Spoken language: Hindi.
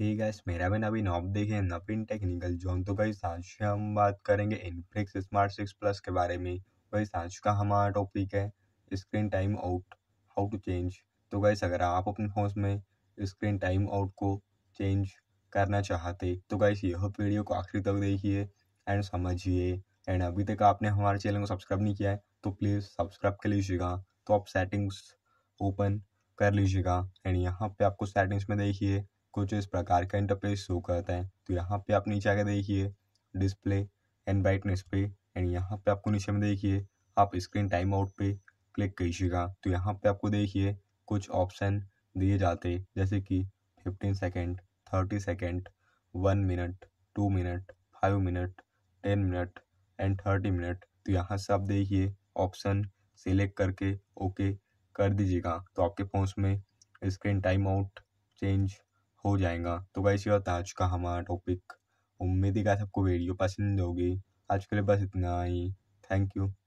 हे गैस मेरा भी नवीन आप देखें नवीन टेक्निकल जोन तो गई आज हम बात करेंगे इनफ्लिक्स स्मार्ट सिक्स प्लस के बारे में वही आज का हमारा टॉपिक है screen time out how to change तो गैस अगर आप अपने फोन में स्क्रीन टाइम आउट को चेंज करना चाहते तो गैस यह वीडियो को आखिरी तक देखिए एंड समझिए एंड अभी तक आपने हमारे चैनल को सब्सक्राइब नहीं किया है तो प्लीज़ सब्सक्राइब कर लीजिएगा तो आप सेटिंग्स ओपन कर लीजिएगा एंड यहाँ पे आपको सेटिंग्स में देखिए कुछ इस प्रकार का इंटरफेस शो करता है तो यहाँ पे आप नीचे आगे देखिए डिस्प्ले एंड ब्राइटनेस पे एंड यहाँ पे आपको नीचे में देखिए आप स्क्रीन टाइम आउट पे क्लिक कीजिएगा तो यहाँ पे आपको देखिए कुछ ऑप्शन दिए जाते जैसे कि fifteen second thirty second one minute two minute five minute ten minute and thirty minute तो यहाँ से आप देखिए ऑप्शन सिलेक्ट करके ओके कर दीजिएगा तो आपके फ़ोन में स्क्रीन टाइम आउट चेंज हो जाएगा तो गाइस ये होता आज का हमारा टॉपिक उम्मीद ही गाइस आपको वीडियो पसंद होगी आज के लिए बस इतना ही थैंक यू